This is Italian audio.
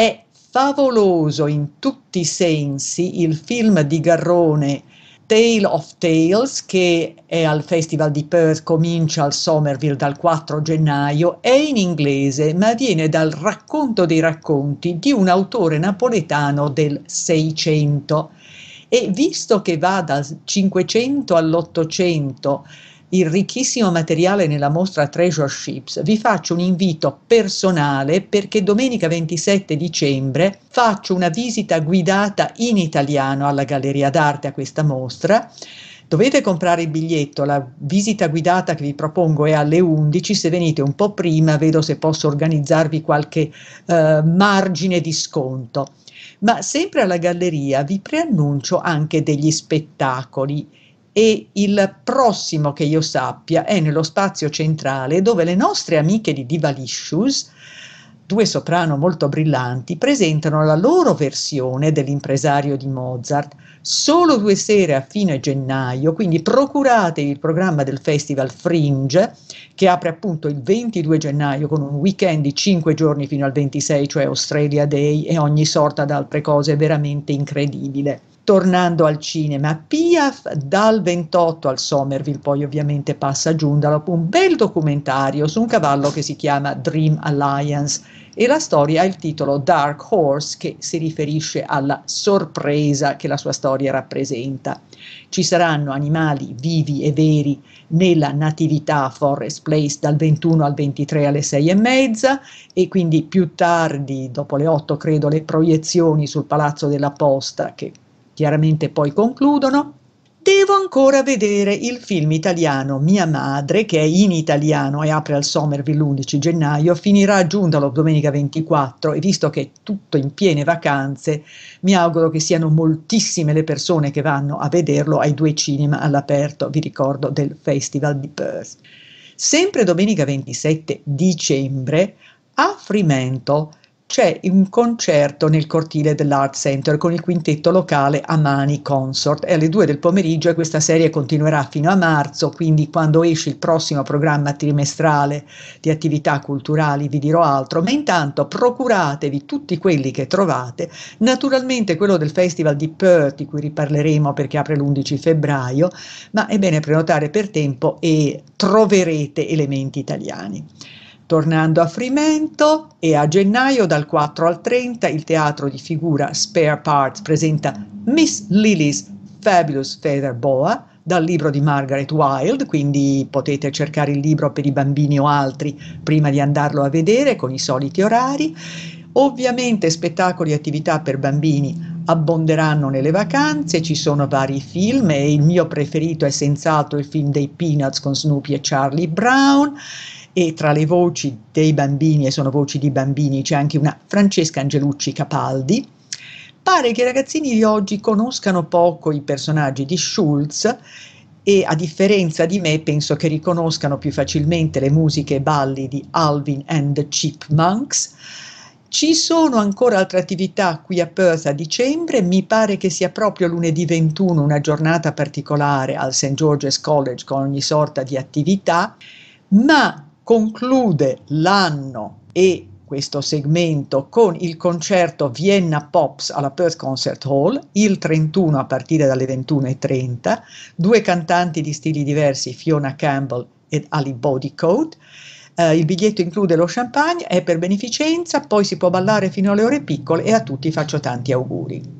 È favoloso in tutti i sensi il film di Garrone Tale of Tales che è al Festival di Perth, comincia al Somerville dal 4 gennaio, è in inglese ma viene dal racconto dei racconti di un autore napoletano del 600 e visto che va dal 500 all'800 il ricchissimo materiale nella mostra Treasure Ships, vi faccio un invito personale perché domenica 27 dicembre faccio una visita guidata in italiano alla Galleria d'Arte a questa mostra. Dovete comprare il biglietto, la visita guidata che vi propongo è alle 11, se venite un po' prima vedo se posso organizzarvi qualche eh, margine di sconto. Ma sempre alla galleria vi preannuncio anche degli spettacoli e il prossimo che io sappia è nello spazio centrale dove le nostre amiche di Divalicious, due soprano molto brillanti, presentano la loro versione dell'impresario di Mozart, solo due sere a fine gennaio, quindi procuratevi il programma del Festival Fringe che apre appunto il 22 gennaio con un weekend di 5 giorni fino al 26, cioè Australia Day e ogni sorta di altre cose veramente incredibile. Tornando al cinema, Piaf dal 28 al Somerville, poi ovviamente passa a Joondalup, un bel documentario su un cavallo che si chiama Dream Alliance e la storia ha il titolo Dark Horse che si riferisce alla sorpresa che la sua storia rappresenta. Ci saranno animali vivi e veri nella Natività a Forest Place dal 21 al 23 alle 6 e mezza e quindi più tardi, dopo le 8 credo, le proiezioni sul Palazzo della Posta che Chiaramente poi concludono. Devo ancora vedere il film italiano Mia madre, che è in italiano e apre al Somerville l'11 gennaio, finirà a Giundalo domenica 24 e visto che è tutto in piene vacanze, mi auguro che siano moltissime le persone che vanno a vederlo ai due cinema all'aperto, vi ricordo, del Festival di Perth. Sempre domenica 27 dicembre, a Fremantle, c'è un concerto nel cortile dell'Art Center con il quintetto locale Amani Consort. È alle 2 del pomeriggio e questa serie continuerà fino a marzo, quindi quando esce il prossimo programma trimestrale di attività culturali vi dirò altro, ma intanto procuratevi tutti quelli che trovate, naturalmente quello del Festival di Perth di cui riparleremo perché apre l'11 febbraio, ma è bene prenotare per tempo e troverete elementi italiani. Tornando a Frimento e a gennaio dal 4 al 30 il teatro di figura Spare Parts presenta Miss Lily's Fabulous Feather Boa dal libro di Margaret Wilde, quindi potete cercare il libro per i bambini o altri prima di andarlo a vedere con i soliti orari. Ovviamente spettacoli e attività per bambini abbonderanno nelle vacanze, ci sono vari film e il mio preferito è senz'altro il film dei Peanuts con Snoopy e Charlie Brown e tra le voci dei bambini, e sono voci di bambini, c'è anche una Francesca Angelucci Capaldi. Pare che i ragazzini di oggi conoscano poco i personaggi di Schulz e a differenza di me penso che riconoscano più facilmente le musiche e balli di Alvin and the Chipmunks. Ci sono ancora altre attività qui a Perth a dicembre, mi pare che sia proprio lunedì 21 una giornata particolare al St. George's College con ogni sorta di attività, ma conclude l'anno e questo segmento con il concerto Vienna Pops alla Perth Concert Hall il 31 a partire dalle 21.30, due cantanti di stili diversi, Fiona Campbell ed Ali Bodycoat. Eh, il biglietto include lo champagne, è per beneficenza, poi si può ballare fino alle ore piccole e a tutti faccio tanti auguri.